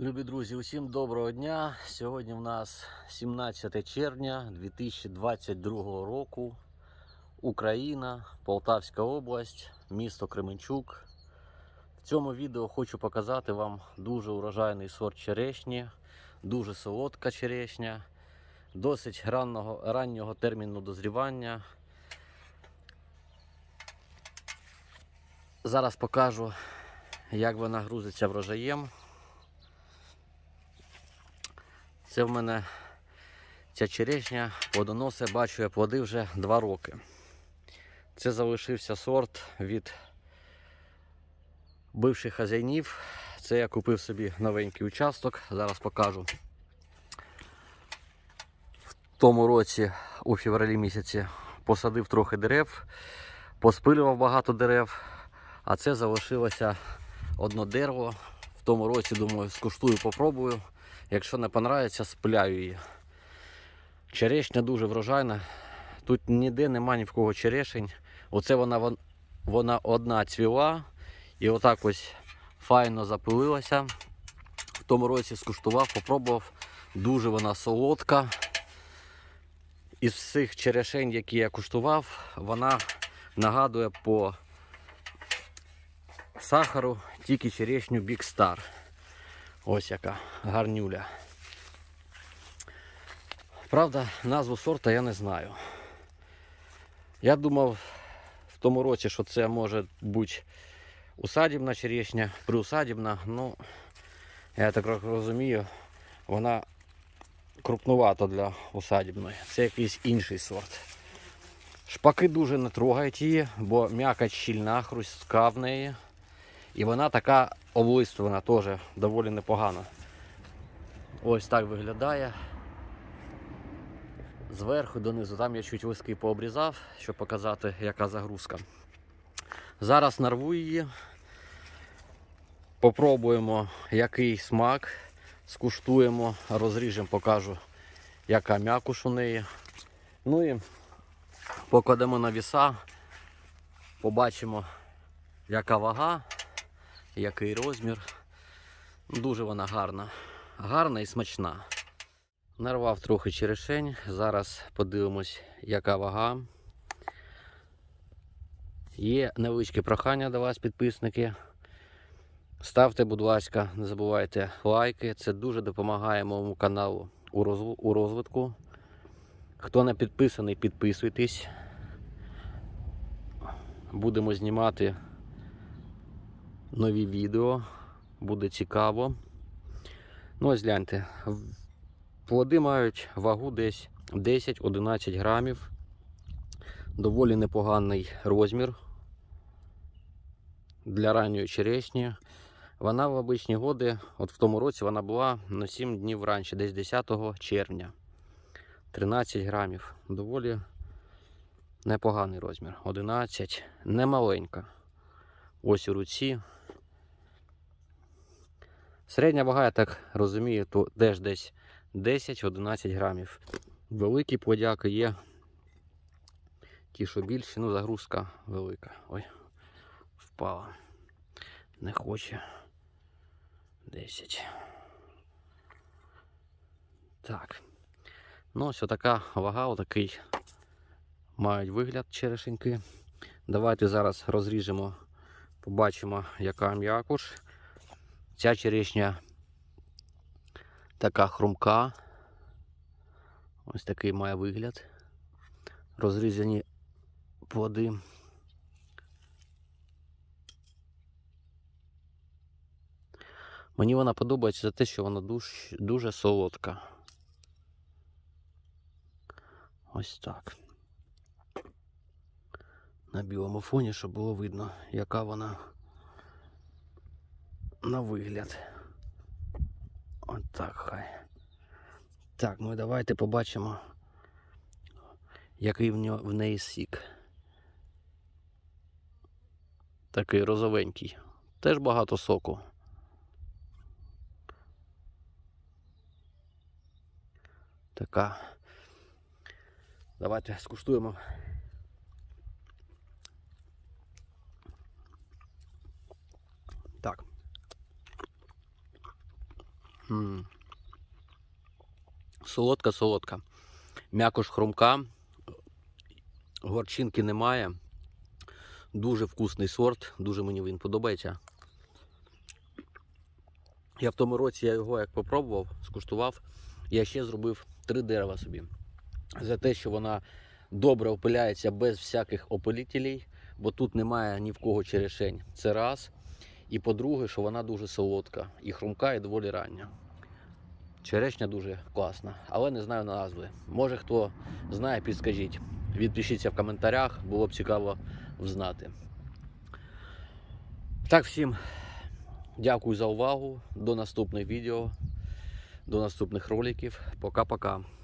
Любі друзі, усім доброго дня. Сьогодні в нас 17 червня 2022 року. Україна, Полтавська область, місто Кременчук. В цьому відео хочу показати вам дуже урожайний сорт черешні, дуже солодка черешня, досить ранного, раннього терміну дозрівання. Зараз покажу, як вона грузиться врожаєм. Це в мене ця черешня плодоноси, бачу, я плоди вже два роки. Це залишився сорт від бивших хазяйнів. Це я купив собі новенький участок, зараз покажу. В тому році, у февралі місяці, посадив трохи дерев, поспилював багато дерев, а це залишилося одно дерево. В тому році, думаю, скуштую, попробую. Якщо не понравиться, спиляю її. Черешня дуже врожайна. Тут ніде нема ні в кого черешень. Оце вона вона одна цвіла і отак ось файно запилилася. В тому році скуштував, попробував. Дуже вона солодка. Із всіх черешень, які я куштував, вона нагадує по сахару тільки черешню Big Star. Ось яка гарнюля. Правда, назву сорта я не знаю. Я думав в тому році, що це може бути усадібна черешня, приусадібна, ну, я так розумію, вона крупнувата для усадібної. Це якийсь інший сорт. Шпаки дуже не трогають її, бо м'яка щільна, хрустка в неї. І вона така облиствована теж доволі непогано. Ось так виглядає. Зверху донизу, там я чуть виски пообрізав, щоб показати, яка загрузка. Зараз нарву її. Попробуємо який смак, скуштуємо, розріжемо, покажу, яка м'якуш у неї. Ну і покладемо на віса, побачимо, яка вага який розмір. Дуже вона гарна, гарна і смачна. Нарвав трохи черешень. Зараз подивимось, яка вага. Є невеличке прохання до вас, підписники. Ставте, будь ласка, не забувайте лайки. Це дуже допомагає моєму каналу у розвитку. Хто не підписаний, підписуйтесь. Будемо знімати нові відео. Буде цікаво. Ну, ось гляньте, плоди мають вагу десь 10-11 грамів. Доволі непоганий розмір для ранньої черешні. Вона в обичні годи, от в тому році вона була на 7 днів раніше, десь 10 червня. 13 грамів. Доволі непоганий розмір. 11, немаленька. Ось у руці. Середня вага, я так розумію, то теж десь 10-11 грамів. Великі подяки є. Ті, що більші, ну загрузка велика. Ой, впала. Не хоче. 10. Так. Ну, ось така вага, отакий мають вигляд черешеньки. Давайте зараз розріжемо, побачимо, яка м'якуш. Ця черешня така хрумка. Ось такий має вигляд. Розрізані плоди. Мені вона подобається за те, що вона дуже, дуже солодка. Ось так. На білому фоні, щоб було видно, яка вона на вигляд. От хай. Так, ну і давайте побачимо, який в, нього, в неї сік. Такий розовенький. Теж багато соку. Така. Давайте скуштуємо. Солодка, солодка. М'якош хрумка, горчинки немає. Дуже вкусний сорт, дуже мені він подобається. Я в тому році я його як попробував, скуштував, я ще зробив три дерева собі. За те, що вона добре опиляється без всяких опилітелів, бо тут немає ні в кого черешень. Це раз. І по-друге, що вона дуже солодка і хрумка, і доволі рання. Черешня дуже класна, але не знаю назви. Може хто знає, підскажіть. Відпишіться в коментарях, було б цікаво взнати. Так, всім дякую за увагу. До наступних відео, до наступних роликів. Пока-пока.